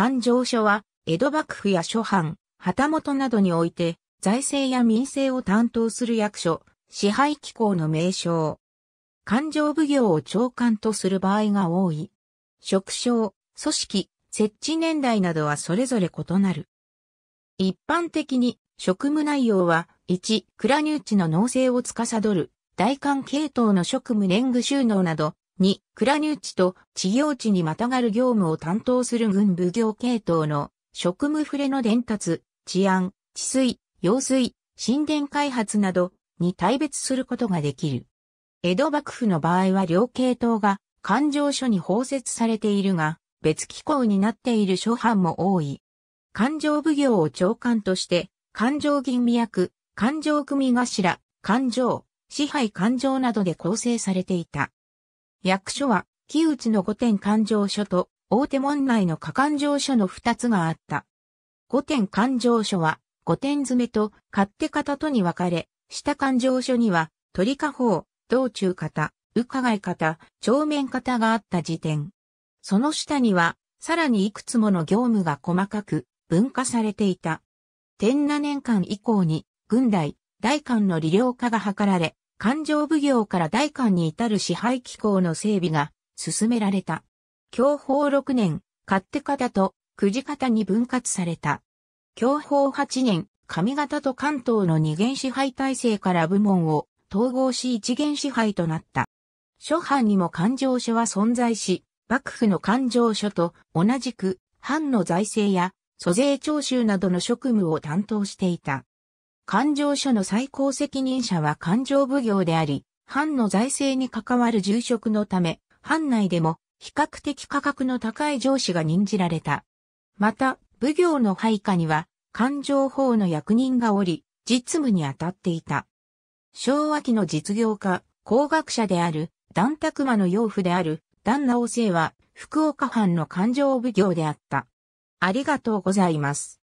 勘定所は、江戸幕府や諸藩、旗本などにおいて、財政や民政を担当する役所、支配機構の名称。勘定奉行を長官とする場合が多い。職称、組織、設置年代などはそれぞれ異なる。一般的に、職務内容は、1、蔵入地の農政を司る、大官系統の職務年貢収納など、2、倉入地と地行地にまたがる業務を担当する軍奉行系統の職務触れの伝達、治安、治水、用水、神殿開発などに対別することができる。江戸幕府の場合は両系統が環状所に包摂されているが、別機構になっている諸藩も多い。環状奉行を長官として、環状吟味役、環状組頭、環状、支配環状などで構成されていた。役所は、木内の御殿勘定所と大手門内の下勘定所の二つがあった。御殿勘定所は、御殿詰めと勝手方とに分かれ、下勘定所には、鳥下方、道中方、伺い方、帳面方があった時点。その下には、さらにいくつもの業務が細かく分化されていた。天7年間以降に、軍代、大官の利量化が図られ、勘定奉行から代官に至る支配機構の整備が進められた。享保6年、勝手方とくじ方に分割された。享保8年、上方と関東の二元支配体制から部門を統合し一元支配となった。諸藩にも勘定所は存在し、幕府の勘定所と同じく、藩の財政や租税徴収などの職務を担当していた。勘定所の最高責任者は勘定奉行であり、藩の財政に関わる重職のため、藩内でも比較的価格の高い上司が任じられた。また、奉行の配下には、勘定法の役人がおり、実務に当たっていた。昭和期の実業家、工学者である、段卓馬の養父である、段直生は、福岡藩の勘定奉行であった。ありがとうございます。